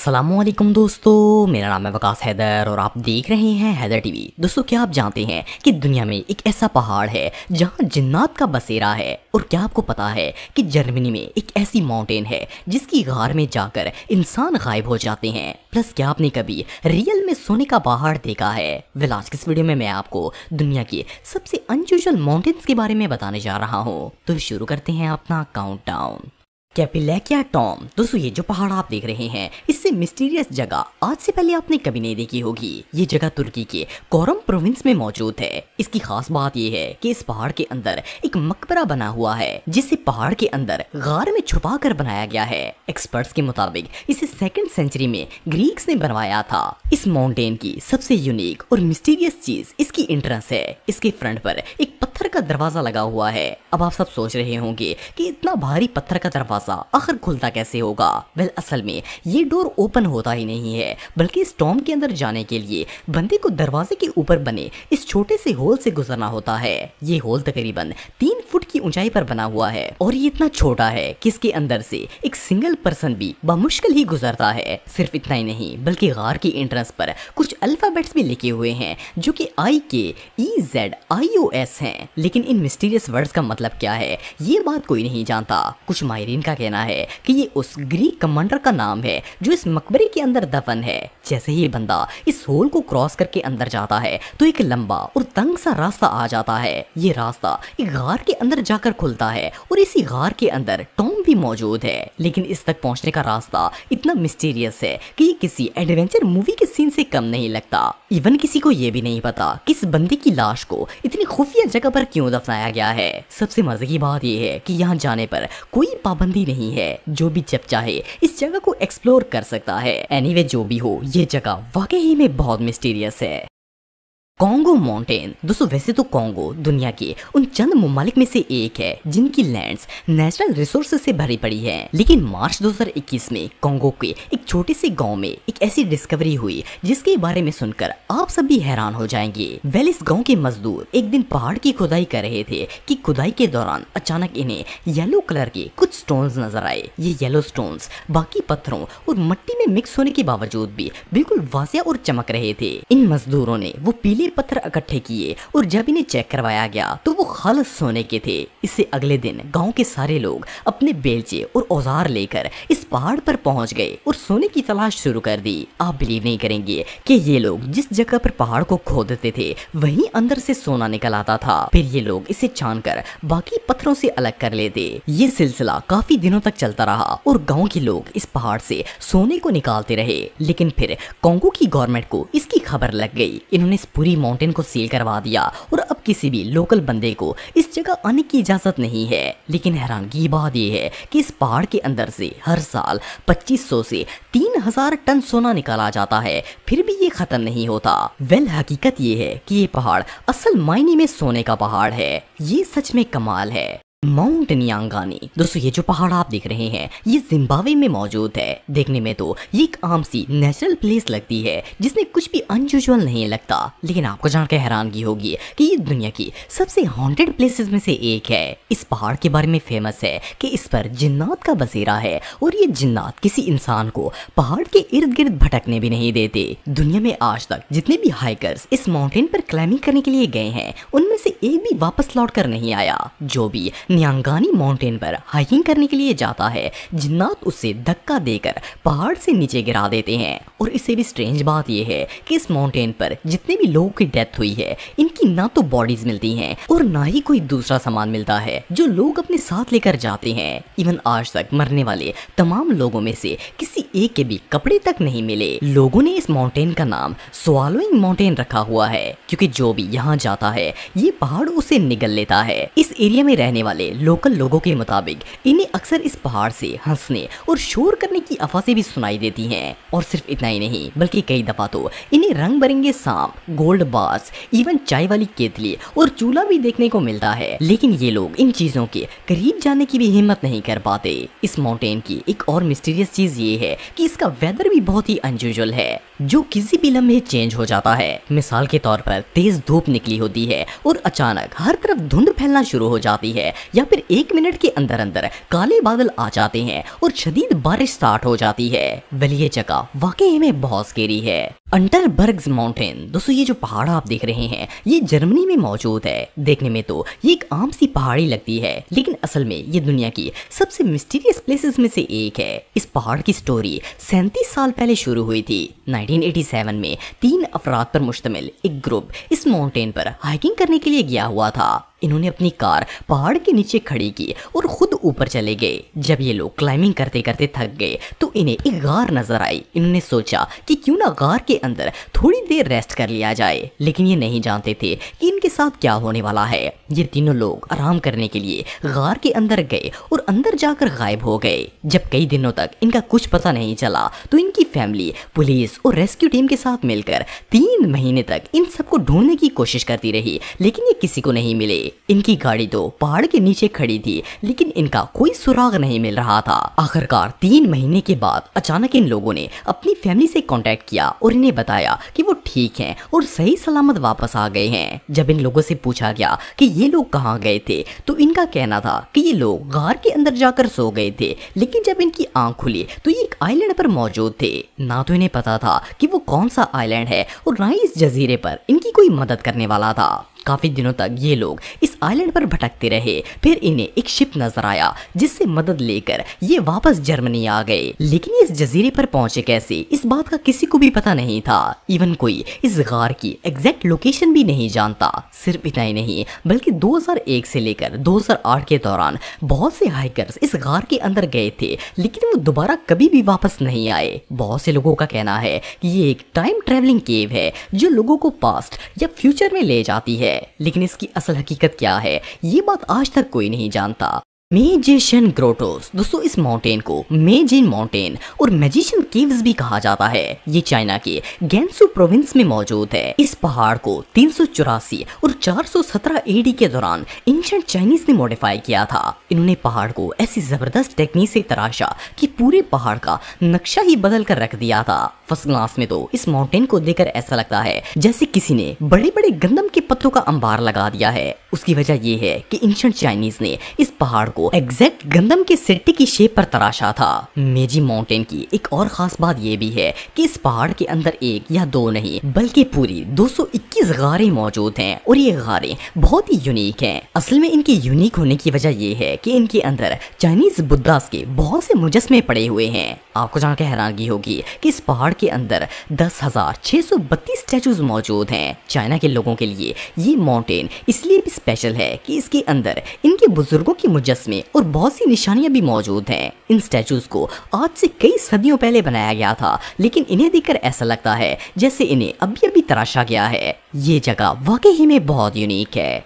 असलम दोस्तों मेरा नाम है वकास हैदर और आप देख रहे हैं हैदर टीवी दोस्तों क्या आप जानते हैं कि दुनिया में एक ऐसा पहाड़ है जहां जिन्नात का बसेरा है और क्या आपको पता है कि जर्मनी में एक ऐसी माउंटेन है जिसकी गार में जाकर इंसान गायब हो जाते हैं प्लस क्या आपने कभी रियल में सोने का पहाड़ देखा है विलास किस इस वीडियो में मैं आपको दुनिया के सबसे अनयूजल माउंटेन्स के बारे में बताने जा रहा हूँ तो शुरू करते हैं अपना काउंट कैपिलेकिया टॉम दोस्तों ये जो पहाड़ आप देख रहे हैं इससे मिस्टीरियस जगह आज से पहले आपने कभी नहीं देखी होगी ये जगह तुर्की के कोरम प्रोविंस में मौजूद है इसकी खास बात यह है कि इस पहाड़ के अंदर एक मकबरा बना हुआ है जिसे पहाड़ के अंदर गार में छुपा कर बनाया गया है एक्सपर्ट्स के मुताबिक इसे सेकेंड सेंचुरी में ग्रीक्स ने बनवाया था इस माउंटेन की सबसे यूनिक और मिस्टीरियस चीज इसकी एंट्रेंस है इसके फ्रंट पर एक पत्थर का दरवाजा लगा हुआ है अब आप सब सोच रहे होंगे की इतना भारी पत्थर का दरवाजा दरवाज़ा आखिर खुलता कैसे होगा वेल असल में ये डोर ओपन होता ही नहीं है बल्कि स्टॉम के अंदर जाने के लिए बंदे को दरवाजे के ऊपर बने इस छोटे से होल से गुजरना होता है ये होल तकरीबन तीन फुट की ऊंचाई पर बना हुआ है और ये इतना छोटा है कि इसके अंदर से एक सिंगल पर्सन भी बामुश्किल ही गुजरता है सिर्फ इतना ही नहीं बल्कि गार की एंट्रेंस पर कुछ अल्फाबेट्स भी लिखे हुए हैं जो कि आई के E Z I O S है लेकिन इन मिस्टीरियस वर्ड्स का मतलब क्या है ये बात कोई नहीं जानता कुछ माहरीन का कहना है कि ये उस ग्रीक कमांडर का नाम है जो इस मकबरे के अंदर दफन है जैसे ही बंदा इस होल को क्रॉस करके अंदर जाता है तो एक लंबा और तंग सा रास्ता आ जाता है ये रास्ता एक गार के अंदर जाकर खुलता है और इसी गार के अंदर टॉम भी मौजूद है लेकिन इस तक पहुंचने का रास्ता इतना मिस्टीरियस है कि ये किसी एडवेंचर मूवी के सीन से कम नहीं लगता इवन किसी को ये भी नहीं पता कि इस बंदे की लाश को इतनी खुफिया जगह पर क्यों दफनाया गया है सबसे मजे की बात यह है कि यहाँ जाने पर कोई पाबंदी ही नहीं है जो भी जब चाहे इस जगह को एक्सप्लोर कर सकता है एनीवे anyway, जो भी हो ये जगह वाकई में बहुत मिस्टीरियस है कॉन्गो माउंटेन दोस्तों वैसे तो कॉन्गो दुनिया के उन चंद ममालिक में से एक है जिनकी लैंड्स नेचुरल रिसोर्स से भरी पड़ी है लेकिन मार्च 2021 में कॉन्गो के एक छोटे से गांव में एक ऐसी डिस्कवरी हुई जिसके बारे में सुनकर आप सब भी हैरान हो जाएंगे वेल इस गाँव के मजदूर एक दिन पहाड़ की खुदाई कर रहे थे की खुदाई के दौरान अचानक इन्हें येलो कलर के कुछ स्टोन नजर आए ये येलो स्टोन बाकी पत्थरों और मट्टी में मिक्स होने के बावजूद भी बिल्कुल वाजिया और चमक रहे थे इन मजदूरों ने वो पीले पत्थर इकट्ठे किए और जब इन्हें चेक करवाया गया तो वो खालस सोने के थे इससे अगले दिन गांव के सारे लोग अपने बेलचे और औजार लेकर इस पहाड़ पर पहुंच गए और सोने की तलाश शुरू कर दी आप बिलीव नहीं करेंगे कि ये लोग जिस जगह पर पहाड़ को खोदते थे वहीं अंदर से सोना निकल आता था फिर ये लोग इसे छान कर बाकी पत्थरों से अलग कर लेते ये सिलसिला काफी दिनों तक चलता रहा और गाँव के लोग इस पहाड़ से सोने को निकालते रहे लेकिन फिर कॉन्गो की गवर्नमेंट को इसकी खबर लग गई इन्होंने पूरी माउंटेन को सील करवा दिया और अब किसी भी लोकल बंदे को इस जगह आने की इजाज़त नहीं है लेकिन हैरानगी बात यह है कि इस पहाड़ के अंदर से हर साल 2500 से 3000 टन सोना निकाला जाता है फिर भी ये ख़त्म नहीं होता वेल हकीकत ये है कि ये पहाड़ असल मायने में सोने का पहाड़ है ये सच में कमाल है माउंट नियांगानी दोस्तों ये जो पहाड़ आप देख रहे हैं ये जिम्बावे में मौजूद है देखने में तो ये एक आम सी नेचुरल प्लेस लगती है जिसमें कुछ भी अनयूजल नहीं लगता लेकिन आपको जानकर हैरानगी होगी कि ये दुनिया की सबसे हॉन्टेड प्लेसेस में से एक है इस पहाड़ के बारे में फेमस है कि इस पर जिन्नात का बसेरा है और ये जिन्नात किसी इंसान को पहाड़ के इर्द गिर्द भटकने भी नहीं देते दुनिया में आज तक जितने भी हाइकर्स इस माउंटेन पर क्लाइंबिंग करने के लिए गए हैं उनमें से एक भी वापस लौट कर नहीं आया जो भी न्यांगानी माउंटेन पर हाइकिंग करने के लिए जाता है जिन्नात उसे धक्का देकर पहाड़ से नीचे गिरा देते हैं और इससे भी स्ट्रेंज बात यह है कि इस माउंटेन पर जितने भी लोगों की डेथ हुई है इनकी ना तो बॉडीज मिलती हैं और ना ही कोई दूसरा सामान मिलता है जो लोग अपने साथ लेकर जाते हैं इवन आज तक मरने वाले तमाम लोगों में से किसी एक के भी कपड़े तक नहीं मिले लोगों ने इस माउंटेन का नाम सोलोइंग माउंटेन रखा हुआ है क्योंकि जो भी यहाँ जाता है ये पहाड़ उसे निगल लेता है इस एरिया में रहने वाले वाले लोकल लोगों के मुताबिक इन्हें अक्सर इस पहाड़ से हंसने और शोर करने की आवाज़ें भी सुनाई देती हैं और सिर्फ इतना ही नहीं बल्कि कई दफ़ा तो इन्हें रंग बिरंगे सांप गोल्ड बास इवन चाय वाली केतली और चूल्हा भी देखने को मिलता है लेकिन ये लोग इन चीज़ों के करीब जाने की भी हिम्मत नहीं कर पाते इस माउंटेन की एक और मिस्टीरियस चीज़ ये है की इसका वेदर भी बहुत ही अनयूजल है जो किसी भी लम्हे चेंज हो जाता है मिसाल के तौर पर तेज धूप निकली होती है और अचानक हर तरफ धुंध फैलना शुरू हो जाती है या फिर एक मिनट के अंदर अंदर काले बादल आ जाते हैं और शदीद बारिश स्टार्ट हो जाती है वेल ये जगह वाकई में बहुत गेरी है बर्ग माउंटेन दोस्तों ये जो पहाड़ आप देख रहे हैं ये जर्मनी में मौजूद है देखने में तो ये एक आम सी पहाड़ी लगती है लेकिन असल में ये दुनिया की सबसे मिस्टीरियस प्लेसेस में से एक है इस पहाड़ की स्टोरी सैंतीस साल पहले शुरू हुई थी 1987 में तीन अफराद पर मुश्तमिल एक ग्रुप इस माउंटेन पर हाइकिंग करने के लिए गया हुआ था इन्होंने अपनी कार पहाड़ के नीचे खड़ी की और खुद ऊपर चले गए जब ये लोग क्लाइंबिंग करते करते थक गए तो इन्हें एक गार नजर आई इन्होंने सोचा कि क्यों ना गार के अंदर थोड़ी देर रेस्ट कर लिया जाए लेकिन ये नहीं जानते थे कि इनके साथ क्या होने वाला है ये तीनों लोग आराम करने के लिए गार के अंदर गए और अंदर जाकर गायब हो गए जब कई दिनों तक इनका कुछ पता नहीं चला तो इनकी फैमिली पुलिस और रेस्क्यू टीम के साथ मिलकर तीन महीने तक इन सबको ढूंढने की कोशिश करती रही लेकिन ये किसी को नहीं मिले इनकी गाड़ी तो पहाड़ के नीचे खड़ी थी लेकिन इनका कोई सुराग नहीं मिल रहा था आखिरकार तीन महीने के बाद अचानक इन लोगों ने अपनी फैमिली से कॉन्टेक्ट किया और इन्हें बताया कि वो ठीक हैं और सही सलामत वापस आ गए हैं जब इन लोगों से पूछा गया कि ये लोग कहाँ गए थे तो इनका कहना था कि ये लोग गार के अंदर जाकर सो गए थे लेकिन जब इनकी आंख खुली तो ये एक आईलैंड पर मौजूद थे ना तो इन्हें पता था कि वो कौन सा आईलैंड है और ना ही इस जजीरे पर इनकी कोई मदद करने वाला था काफी दिनों तक ये लोग इस आइलैंड पर भटकते रहे फिर इन्हें एक शिप नजर आया जिससे मदद लेकर ये वापस जर्मनी आ गए लेकिन इस जजीरे पर पहुंचे कैसे इस बात का किसी को भी पता नहीं था इवन कोई इस गार की एग्जैक्ट लोकेशन भी नहीं जानता सिर्फ इतना ही नहीं बल्कि 2001 से लेकर 2008 के दौरान बहुत से हाइकर्स इस गार के अंदर गए थे लेकिन वो दोबारा कभी भी वापस नहीं आए बहुत से लोगों का कहना है कि ये एक टाइम ट्रेवलिंग केव है जो लोगों को पास्ट या फ्यूचर में ले जाती है लेकिन इसकी असल हकीकत क्या है ये बात आज तक कोई नहीं जानता मेजिशियन ग्रोटोस दोस्तों इस माउंटेन को मेजिन माउंटेन और मेजिशियन केव्स भी कहा जाता है ये चाइना के गेंसू प्रोविंस में मौजूद है इस पहाड़ को तीन और 417 एडी के दौरान एंशंट चाइनीज ने मॉडिफाई किया था इन्होंने पहाड़ को ऐसी जबरदस्त टेक्निक से तराशा कि पूरे पहाड़ का नक्शा ही बदल कर रख दिया था फर्स्ट क्लास में तो इस माउंटेन को देखकर ऐसा लगता है जैसे किसी ने बड़े बड़े गंदम के पत्तों का अंबार लगा दिया है उसकी वजह यह है कि एंशंट चाइनीज ने इस पहाड़ को को एग्जैक्ट गंदम के सिट्टी की शेप पर तराशा था मेजी माउंटेन की एक और खास बात यह भी है कि इस पहाड़ के अंदर एक या दो नहीं बल्कि पूरी 221 गारें मौजूद हैं और ये गारें बहुत ही यूनिक हैं असल में इनके यूनिक होने की वजह ये है कि इनके अंदर चाइनीज बुद्धास के बहुत से मुजस्मे पड़े हुए हैं आपको जहाँ के हैरानगी होगी कि इस पहाड़ के अंदर दस हजार छह सौ बत्तीस स्टैचूज मौजूद हैं चाइना के लोगों के लिए ये माउंटेन इसलिए भी स्पेशल है कि इसके अंदर इनके बुजुर्गों की मुजस्मे में और बहुत सी निशानियां भी मौजूद हैं इन स्टैचूज को आज से कई सदियों पहले बनाया गया था लेकिन इन्हें देखकर ऐसा लगता है जैसे इन्हें अभी अभी तराशा गया है ये जगह वाकई में बहुत यूनिक है